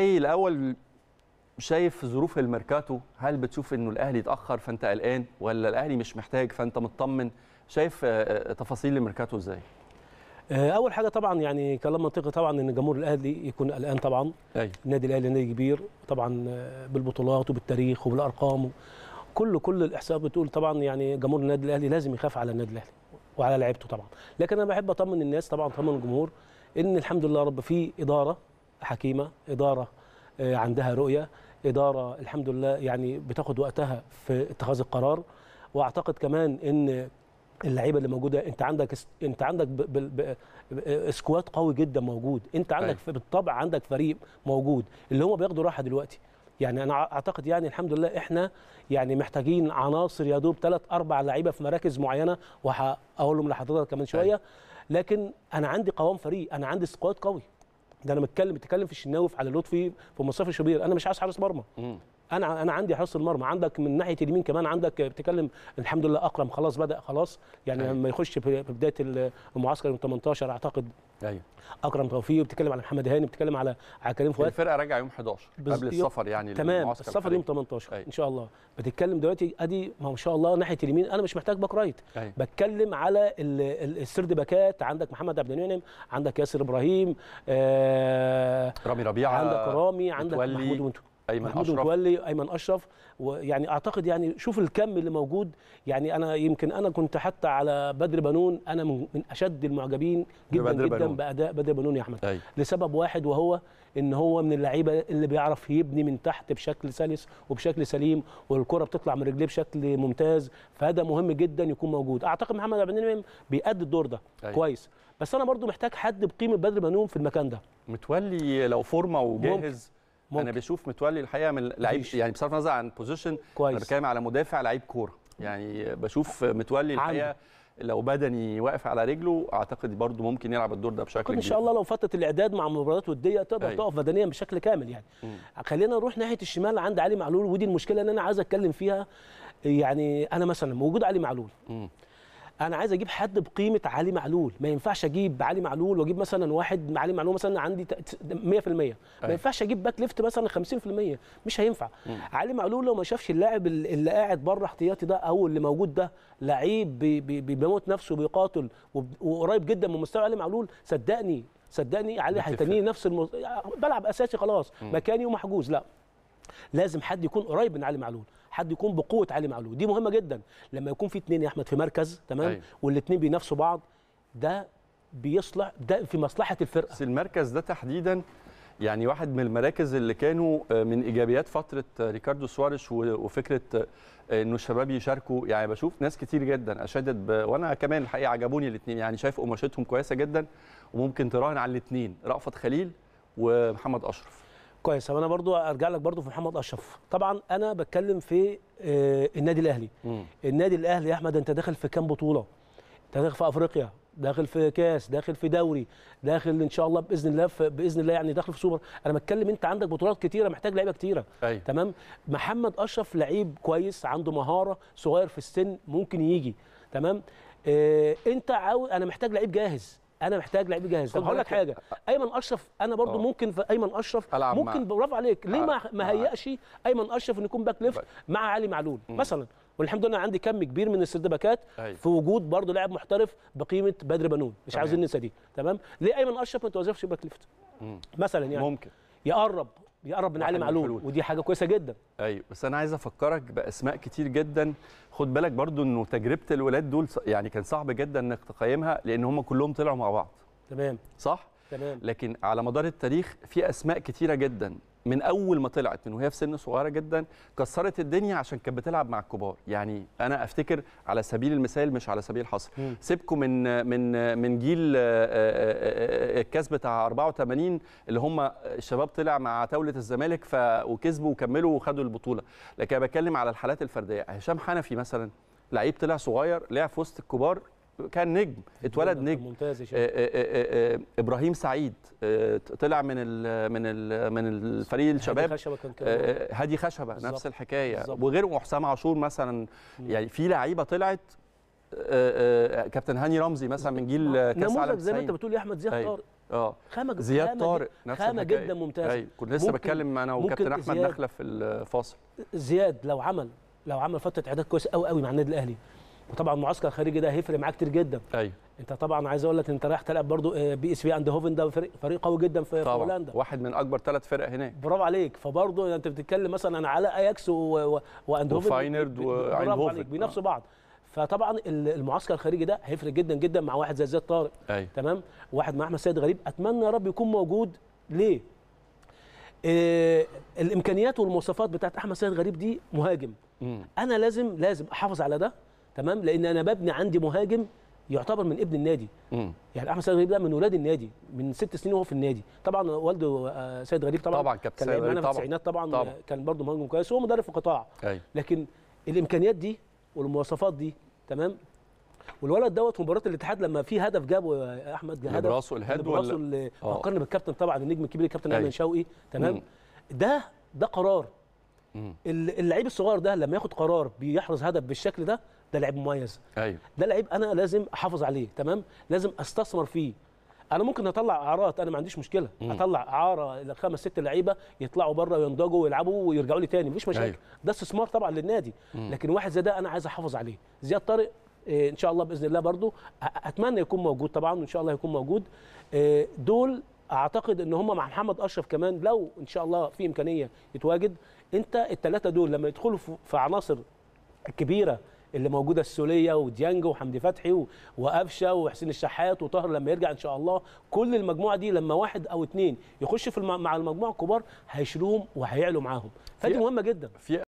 إيه، الاول شايف ظروف الميركاتو هل بتشوف انه الاهلي اتاخر فانت قلقان ولا الاهلي مش محتاج فانت مطمن شايف آه، آه، تفاصيل الميركاتو ازاي آه، اول حاجه طبعا يعني كلام منطقي طبعا ان جمهور الاهلي يكون قلقان طبعا أي. النادي الاهلي نادي كبير طبعا بالبطولات وبالتاريخ وبالارقام كل كل الاحصاءات بتقول طبعا يعني جمهور النادي الاهلي لازم يخاف على النادي الاهلي وعلى لعيبته طبعا لكن انا بحب اطمن الناس طبعا اطمن الجمهور ان الحمد لله رب في اداره حكيمه اداره آه، عندها رؤيه اداره الحمد لله يعني بتاخد وقتها في اتخاذ القرار واعتقد كمان ان اللعيبه اللي موجوده انت عندك انت عندك ب... ب... ب... آه، سكواد قوي جدا موجود انت عندك أيه. بالطبع عندك فريق موجود اللي هم بياخدوا راحه دلوقتي يعني انا اعتقد يعني الحمد لله احنا يعني محتاجين عناصر يا دوب ثلاث اربع لعيبه في مراكز معينه وهقولهم لحضرتك كمان شويه أيوة. لكن انا عندي قوام فريق انا عندي سكواد قوي ده انا بتكلم بتكلم في الشناوي في علي لطفي في مصطفى شبير انا مش عايز حارس مرمى انا انا عندي حارس المرمى عندك من ناحيه اليمين كمان عندك بتكلم الحمد لله اكرم خلاص بدا خلاص يعني أيوة. لما يخش في بدايه المعسكر من 18 اعتقد ايوه اكرم توفيق بتتكلم على محمد هاني بتتكلم على على كريم فؤاد الفرقه راجعه يوم 11 قبل السفر يعني تمام السفر يوم 18 أيوة. ان شاء الله بتتكلم دلوقتي ادي ما شاء الله ناحيه اليمين انا مش محتاج باك رايت أيوة. بتكلم على ال... السرد باكات عندك محمد عبد المنعم عندك ياسر ابراهيم آ... آه، رامي ربيعه عندك رامي عندك محمود وانتو ايمن محمود اشرف متولي ايمن اشرف ويعني اعتقد يعني شوف الكم اللي موجود يعني انا يمكن انا كنت حتى على بدر بنون انا من اشد المعجبين جدا جدا بنون. باداء بدر بنون يا احمد أي. لسبب واحد وهو ان هو من اللعيبه اللي بيعرف يبني من تحت بشكل سلس وبشكل سليم والكره بتطلع من رجليه بشكل ممتاز فهذا مهم جدا يكون موجود اعتقد محمد عبد المنعم بيأدي الدور ده أي. كويس بس انا برضو محتاج حد بقيمه بدر بنون في المكان ده متولي لو فورمه وجاهز ممكن. ممكن. انا بشوف متولي الحقيقه من لعيب يعني بصرف النظر عن بوزيشن انا بتكلم على مدافع لعيب كوره يعني بشوف متولي الحقيقه لو بدني واقف على رجله اعتقد برضه ممكن يلعب الدور ده بشكل كبير ان شاء الله لو فتره الاعداد مع مباريات وديه تقدر أيوة. تقف بدنيا بشكل كامل يعني م. خلينا نروح ناحيه الشمال عند علي معلول ودي المشكله اللي انا عايز اتكلم فيها يعني انا مثلا وجود علي معلول م. انا عايز اجيب حد بقيمه علي معلول ما ينفعش اجيب علي معلول واجيب مثلا واحد علي معلول مثلا عندي 100% ما أيوه. ينفعش اجيب باك ليفت مثلا 50% مش هينفع مم. علي معلول لو ما شافش اللاعب اللي قاعد بره احتياطي ده او اللي موجود ده لعيب بيموت نفسه وبيقاتل وقريب جدا من مستوى علي معلول صدقني صدقني علي هيتني نفس المز... بلعب اساسي خلاص مكاني ومحجوز لا لازم حد يكون قريب من علي معلول حد يكون بقوه علي معلول دي مهمه جدا لما يكون في اثنين يا احمد في مركز تمام أيوة. والاثنين بينافسوا بعض ده بيصلح ده في مصلحه الفرقه بس المركز ده تحديدا يعني واحد من المراكز اللي كانوا آه، من ايجابيات فتره آه، ريكاردو سواريش وفكره آه، انه الشباب يشاركوا يعني بشوف ناس كتير جدا اشادت ب... وانا كمان الحقيقه عجبوني الاثنين يعني شايف قماشتهم كويسه جدا وممكن تراهن على الاثنين رأفت خليل ومحمد اشرف كويس انا برضو ارجع لك برضو في محمد اشرف طبعا انا بتكلم في آه، النادي الاهلي م. النادي الاهلي يا احمد انت داخل في كام بطوله انت داخل في افريقيا داخل في كاس داخل في دوري داخل ان شاء الله باذن الله في باذن الله يعني داخل في سوبر انا بتكلم انت عندك بطولات كتيره محتاج لعيبه كتيره أيوة. تمام محمد اشرف لعيب كويس عنده مهاره صغير في السن ممكن يجي تمام إيه انت عاوز انا محتاج لعيب جاهز انا محتاج لعيب جاهز طب هقول لك حاجه ايمن اشرف انا برضو أوه. ممكن في ايمن اشرف ممكن برافو عليك ليه ما ما هيأش ايمن اشرف انه يكون باك ليفت مع علي معلول مثلا والحمد لله عندي كم كبير من باكات أيوه. في وجود برضه لاعب محترف بقيمه بدر بنون مش عاوزين ننسى دي تمام ليه ايمن اشرف ما توظفش باك ليفت مثلا يعني ممكن يقرب بيقرب من علي معلول ودي حاجه كويسه جدا ايوه بس انا عايز افكرك باسماء كتير جدا خد بالك برضو انه تجربه الولاد دول يعني كان صعب جدا انك تقيمها لان هم كلهم طلعوا مع بعض تمام صح تمام لكن على مدار التاريخ في اسماء كتيره جدا من اول ما طلعت من وهي في سن صغيره جدا كسرت الدنيا عشان كانت بتلعب مع الكبار يعني انا افتكر على سبيل المثال مش على سبيل الحصر سيبكم من من من جيل آه، آه، آه، الكاس بتاع 84 اللي هم الشباب طلع مع تاوله الزمالك ف وكسبوا وكملوا وخدوا البطوله لكن انا بتكلم على الحالات الفرديه هشام حنفي مثلا لعيب طلع صغير لعب في وسط الكبار كان نجم اتولد نجم ممتاز آه، آه، آه، ابراهيم سعيد طلع من الـ من الـ من الفريق الشباب هادي خشبه كان هادي خشبه بالزبط. نفس الحكايه بالزبط. وغير وحسام عاشور مثلا يعني في لعيبه طلعت كابتن هاني رمزي مثلا من جيل كاس عالم زي ما انت بتقول يا احمد زياد أيوه. طارق اه خامه زياد طارق نفس خامه جدا ممتازه ايوه كنت لسه بتكلم انا وكابتن احمد نخله في الفاصل زياد لو عمل لو عمل فتره اعداد كويسه قوي قوي مع النادي الاهلي وطبعا معسكر خارجي ده هيفرق معاك كتير جدا ايوه انت طبعا عايز اقول لك انت رايح تلعب برضو آه، بي اس في اند هوفن ده فريق, فريق قوي جدا في طبعا. هولندا واحد من اكبر ثلاث فرق هناك برافو عليك فبرضو انت بتتكلم مثلا على اياكس واند هوفن وفاينرد وايندهوفن آه. بينافسوا آه. بعض فطبعا المعسكر الخارجي ده هيفرق جدا جدا مع واحد زي زياد طارق أيوة. تمام واحد مع احمد سيد غريب اتمنى يا رب يكون موجود ليه إيه الامكانيات والمواصفات بتاعت احمد سيد غريب دي مهاجم م. انا لازم لازم احافظ على ده تمام لان انا ببني عندي مهاجم يعتبر من ابن النادي مم. يعني احمد سيد غريب ده من ولاد النادي من ست سنين وهو في النادي طبعا والده آه، سيد غريب طبعا طبعا كابتن سيد غريب طبعا في التسعينات طبعا, طبعا كان برضه مهاجم كويس وهو مدرب في القطاع أي. لكن الامكانيات دي والمواصفات دي تمام والولد دوت مباراه الاتحاد لما في هدف جابه احمد هدف براسه الهد ولا براسه آه. فكرني بالكابتن طبعا النجم الكبير الكابتن ايمن شوقي تمام مم. ده ده قرار اللعيب الصغير ده لما ياخد قرار بيحرز هدف بالشكل ده ده لعيب مميز ايوه ده لعيب انا لازم احافظ عليه تمام لازم استثمر فيه انا ممكن اطلع اعارات انا ما عنديش مشكله مم. اطلع اعاره لخمس ست لعيبه يطلعوا بره وينضجوا ويلعبوا ويرجعوا لي تاني مفيش مشاكل أيوه. ده استثمار طبعا للنادي مم. لكن واحد زي ده انا عايز احافظ عليه زياد طارق آه، ان شاء الله باذن الله برضو اتمنى يكون موجود طبعا وان شاء الله يكون موجود آه، دول اعتقد ان هم مع محمد اشرف كمان لو ان شاء الله في امكانيه يتواجد انت الثلاثه دول لما يدخلوا في عناصر كبيره اللي موجوده السوليه وديانج وحمدي فتحي وقفشه وحسين الشحات وطاهر لما يرجع ان شاء الله كل المجموعه دي لما واحد او اثنين يخش في الم... مع المجموعه الكبار هيشيلوهم وهيعلوا معاهم فدي مهمه جدا